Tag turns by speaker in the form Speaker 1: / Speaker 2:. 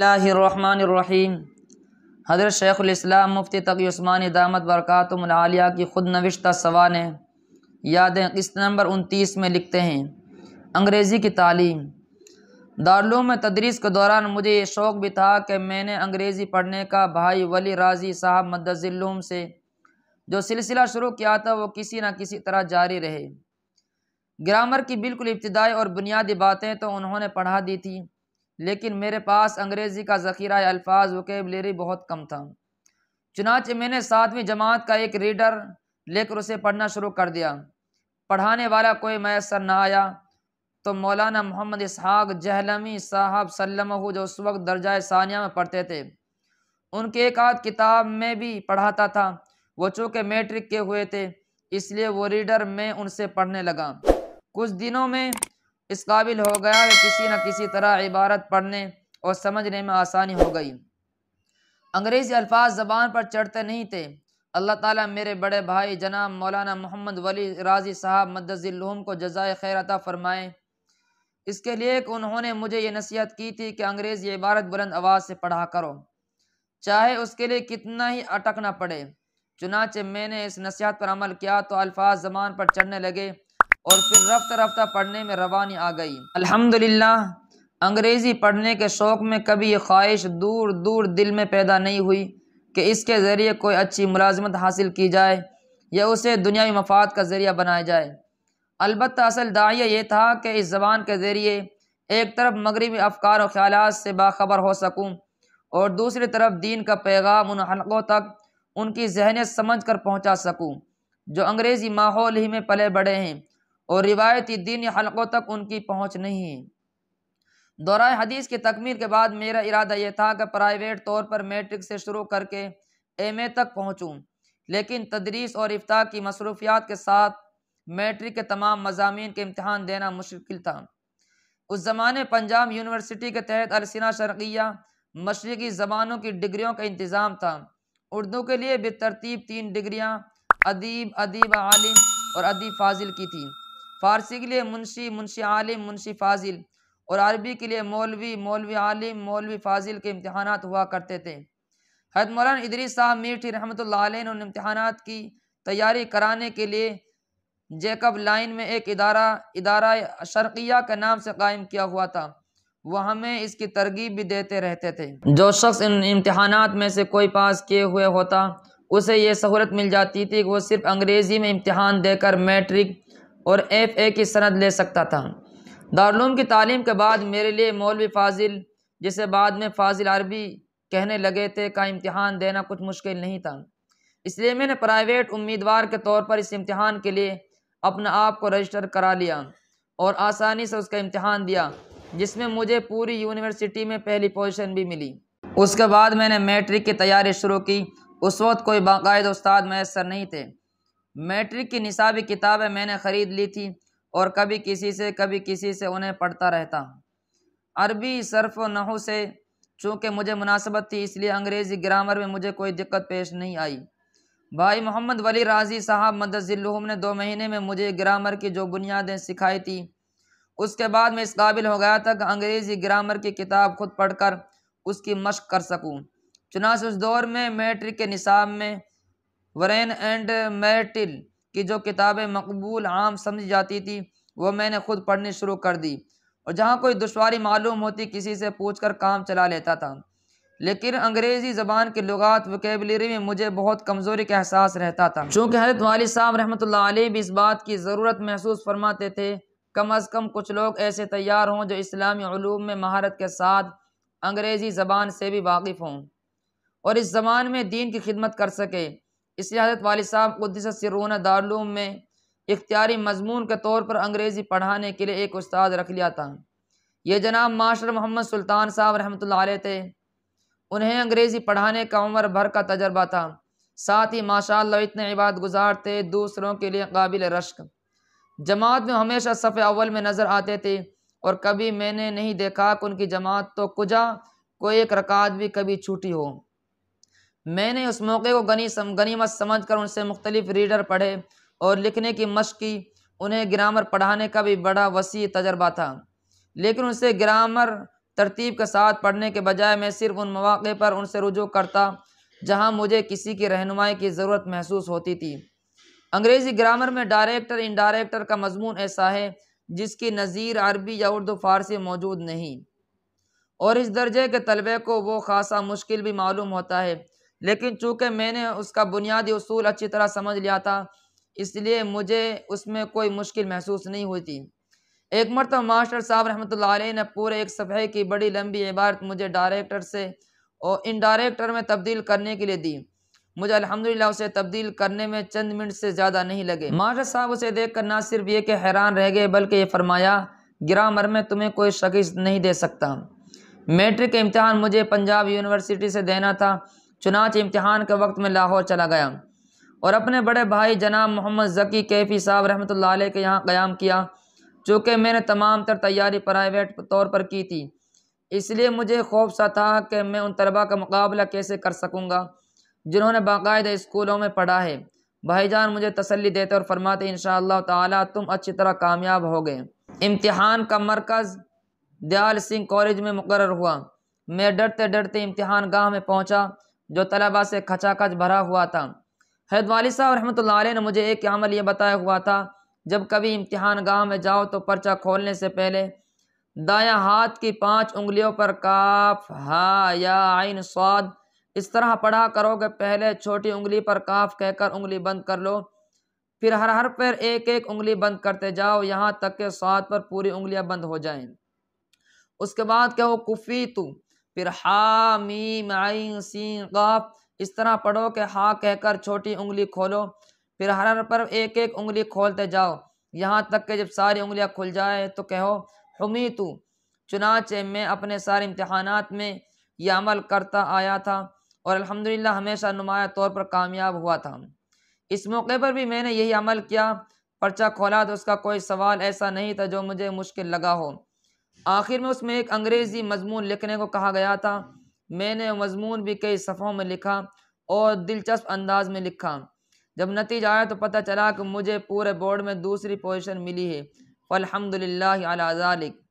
Speaker 1: रहीम हजरत शेख़ुलस्लाम मुफ्ती तक उस्मान दामत बरक़ातमालिया की खुद नविश्ता सवान यादें किस्त नंबर उनतीस में लिखते हैं अंग्रेज़ी की तालीम दारुलों में तदरीस के दौरान मुझे ये शौक़ भी था कि मैंने अंग्रेज़ी पढ़ने का भाई वली राजी साहब मदजिलूम से जो सिलसिला शुरू किया था वो किसी न किसी तरह जारी रहे ग्रामर की बिल्कुल इब्तदाई और बुनियादी बातें तो उन्होंने पढ़ा दी थी लेकिन मेरे पास अंग्रेज़ी का ज़ख़ीरा अल्फाज वकेबलरी बहुत कम था चुनाच मैंने सातवीं जमात का एक रीडर लेकर उसे पढ़ना शुरू कर दिया पढ़ाने वाला कोई मैसर ना आया तो मौलाना मोहम्मद इसहाक जहलमी साहब सलम जो उस वक्त दर्जा सानिया में पढ़ते थे उनके एक आध किताब में भी पढ़ाता था वो चूँकि मैट्रिक के हुए थे इसलिए वो रीडर में उनसे पढ़ने लगा कुछ दिनों में इस काबिल हो गया कि किसी न किसी तरह इबारत पढ़ने और समझने में आसानी हो गई अंग्रेज़ी अल्फाज ज़बान पर चढ़ते नहीं थे अल्लाह ताला मेरे बड़े भाई जनाब मौलाना मोहम्मद वली राजी साहब मदजिलूम को जजाय खैर अता इसके लिए कि उन्होंने मुझे ये नसीहत की थी कि अंग्रेज इबारत बुलंद आवाज़ से पढ़ा करो चाहे उसके लिए कितना ही अटकना पड़े चुनाचे मैंने इस नसीहत पर अमल किया तो अल्फाज ज़बान पर चढ़ने लगे और फिर रफ्त रफ्त पढ़ने में रवानी आ गई अल्हम्दुलिल्लाह अंग्रेज़ी पढ़ने के शौक़ में कभी ये ख्वाहिश दूर दूर दिल में पैदा नहीं हुई कि इसके ज़रिए कोई अच्छी मुलाजमत हासिल की जाए या उसे दुनियावी मफाद का ज़रिया बनाया जाए अलबत् असल दाइया ये था कि इस ज़बान के ज़रिए एक तरफ मगरबी अफकार और ख्याल से बाखबर हो सकूँ और दूसरी तरफ दीन का पैगाम उन हल्कों तक उनकी जहनीत समझ कर पहुँचा सकूँ जो अंग्रेज़ी माहौल ही में पले बड़े हैं और रिवायती दिन हलकों तक उनकी पहुँच नहीं दौरा हदीस की तकमीर के बाद मेरा इरादा यह था कि प्राइवेट तौर पर मेट्रिक से शुरू करके एम ए तक पहुँचूँ लेकिन तदरीस और इफ्ताह की मसरूफियात के साथ मैट्रिक के तमाम मजामी के इम्तहान देना मुश्किल था उस ज़माने पंजाब यूनिवर्सिटी के तहत अलसिना शर्किया मशरक़ी ज़बानों की डिग्रियों का इंतज़ाम था उर्दू के लिए बेतरतीब तीन डिग्रियाँ अदीब अदीब आलिम और अदीब फाजिल की थी फारसी के लिए मुंशी मुंशी आलिम मुंशी फाजिल और अरबी के लिए मौलवी मौलवी आलिम मौलवी फाजिल के इम्तहान हुआ करते थे हजरत मौलाना इदरी साहब मीठी रहमत ने उन इम्तहान की तैयारी कराने के लिए जेकब लाइन में एक इदारा इदारा शर्किया के नाम से कायम किया हुआ था वह हमें इसकी तरगीब भी देते रहते थे जो शख्स इन इम्तहान में से कोई पास किए हुए होता उसे यह सहूलत मिल जाती थी कि वो सिर्फ अंग्रेज़ी में इम्तहान देकर मैट्रिक और एफ ए की सनद ले सकता था दारूम की तालीम के बाद मेरे लिए मौलवी फाजिल जिसे बाद में फाजिल अरबी कहने लगे थे का इम्तहान देना कुछ मुश्किल नहीं था इसलिए मैंने प्राइवेट उम्मीदवार के तौर पर इस इम्तहान के लिए अपना आप को रजिस्टर करा लिया और आसानी से उसका इम्तहान दिया जिसमें मुझे पूरी यूनिवर्सिटी में पहली पोजीशन भी मिली उसके बाद मैंने मैट्रिक की तैयारी शुरू की उस वक्त कोई बाकायदा उस्ताद मैसर नहीं थे मैट्रिक की निसाबी किताबें मैंने ख़रीद ली थी और कभी किसी से कभी किसी से उन्हें पढ़ता रहता अरबी सर्फ नहू से चूँकि मुझे मुनासबत थी इसलिए अंग्रेज़ी ग्रामर में मुझे कोई दिक्कत पेश नहीं आई भाई मोहम्मद वली राजी साहब मदजिल्लुम ने दो महीने में मुझे ग्रामर की जो बुनियादें सिखाई थी उसके बाद मैं इस काबिल हो गया था कि अंग्रेज़ी ग्रामर की किताब खुद पढ़कर उसकी मश्क कर सकूं चुनाच उस दौर में मैट्रिक के निसाब में वरेन एंड मैटिल की जो किताबें मकबूल आम समझी जाती थी वो मैंने खुद पढ़नी शुरू कर दी और जहाँ कोई दुशारी मालूम होती किसी से पूछ कर काम चला लेता था लेकिन अंग्रेज़ी ज़बान के लगात वकेबलरी में मुझे बहुत कमज़ोरी का एहसास रहता था चूँकि हरत वाली साहब रहमत भी इस बात की ज़रूरत महसूस फरमाते थे कम अज़ कम कुछ लोग ऐसे तैयार हों जो इस्लामी ूम में महारत के साथ अंग्रेज़ी ज़बान से भी वाकिफ़ हों और इस ज़बान में दीन की खिदमत कर सकें इसलिए हजरत वाल साहब उद्दीसरोना दारूम में इख्तियारी मजमून के तौर पर अंग्रेज़ी पढ़ाने के लिए एक उस्ताद रख लिया था ये जनाब माशर मोहम्मद सुल्तान साहब रहमत थे उन्हें अंग्रेज़ी पढ़ाने का उम्र भर का तजर्बा था साथ ही माशा इतने इबाद गुजार थे दूसरों के लिए काबिल रश्क जमात में हमेशा सफ़े अव्वल में नज़र आते थे और कभी मैंने नहीं देखा कि उनकी जमात तो कुजा कोई एक रकात भी कभी छूटी हो मैंने उस मौके को गनी सम, गनीमत समझ कर उनसे मुख्तलिफ रीडर पढ़े और लिखने की मश्क की उन्हें ग्रामर पढ़ाने का भी बड़ा वसी तजर्बा था लेकिन उनसे ग्रामर तरतीब के साथ पढ़ने के बजाय मैं सिर्फ उन मौक़े पर उनसे रुजू करता जहाँ मुझे किसी की रहनुमाई की ज़रूरत महसूस होती थी अंग्रेज़ी ग्रामर में डायरेक्टर इन डायरेक्टर का मजमून ऐसा है जिसकी नज़ीर अरबी या उर्दू फ़ारसी मौजूद नहीं और इस दर्जे के तलबे को वो खासा मुश्किल भी मालूम होता है लेकिन चूँकि मैंने उसका बुनियादी असूल अच्छी तरह समझ लिया था इसलिए मुझे उसमें कोई मुश्किल महसूस नहीं होती एक मरतब मास्टर साहब रहमत ने पूरे एक सफ़े की बड़ी लंबी इबारत मुझे डायरेक्टर से और इन डायरेक्टर में तब्दील करने के लिए दी मुझे अल्हम्दुलिल्लाह उसे तब्दील करने में चंद मिनट से ज़्यादा नहीं लगे मास्टर साहब उसे देख कर ना सिर्फ ये कि हैरान रह गए बल्कि ये फरमाया ग्रामर में तुम्हें कोई शिकस्त नहीं दे सकता मेट्रिक का इम्तहान मुझे पंजाब यूनिवर्सिटी से देना था चुनाच इम्तहान के वक्त में लाहौर चला गया और अपने बड़े भाई जनाब मोहम्मद जकी कैफ़ी साहब रहमत ला के यहाँ क़्याम किया चूँकि मैंने तमाम तर तैयारी प्राइवेट तौर पर की थी इसलिए मुझे खौफ सा था कि मैं उन तलबा का मुकाबला कैसे कर सकूँगा जिन्होंने बाकायदा स्कूलों में पढ़ा है भाईजान मुझे तसल्ली देते और फरमाते इन ताला तुम अच्छी तरह कामयाब हो गए इम्तहान का मरकज़ दयाल सिंह कॉलेज में मुकर हुआ मैं डरते डरते इम्तहान गाह में पहुँचा जो तलबा से खचाखच भरा हुआ था हैद वाली साहब रहमत लाई ने मुझे एक अमल ये बताया हुआ था जब कभी इम्तहान गाँव में जाओ तो पर्चा खोलने से पहले दाया हाथ की पांच उंगलियों पर काफ हा या आइन स्वाद इस तरह पढ़ा करो कि पहले छोटी उंगली पर काफ कहकर उंगली बंद कर लो फिर हर हर पर एक एक उंगली बंद करते जाओ यहाँ तक के स्वाद पर पूरी उंगलियाँ बंद हो जाएं उसके बाद क्या हो कुफ़ी तू फिर हा मीम आइन सीन गाफ इस तरह पढ़ो कि हा कहकर छोटी उंगली खोलो फिर हर हर पर एक एक उंगली खोलते जाओ यहाँ तक के जब सारी उंगलियाँ खुल जाए तो कहो हमी तू चुनाचे मैं अपने सारे इम्तहानात में यह अमल करता आया था और अल्हम्दुलिल्लाह हमेशा नुमाया तौर पर कामयाब हुआ था इस मौके पर भी मैंने यही अमल किया पर्चा खोला तो उसका कोई सवाल ऐसा नहीं था जो मुझे मुश्किल लगा हो आखिर में उसमें एक अंग्रेज़ी मजमून लिखने को कहा गया था मैंने मजमून भी कई सफ़ों में लिखा और दिलचस्प अंदाज में लिखा जब नतीजा आया तो पता चला कि मुझे पूरे बोर्ड में दूसरी पोजिशन मिली है अलहमदिल्ला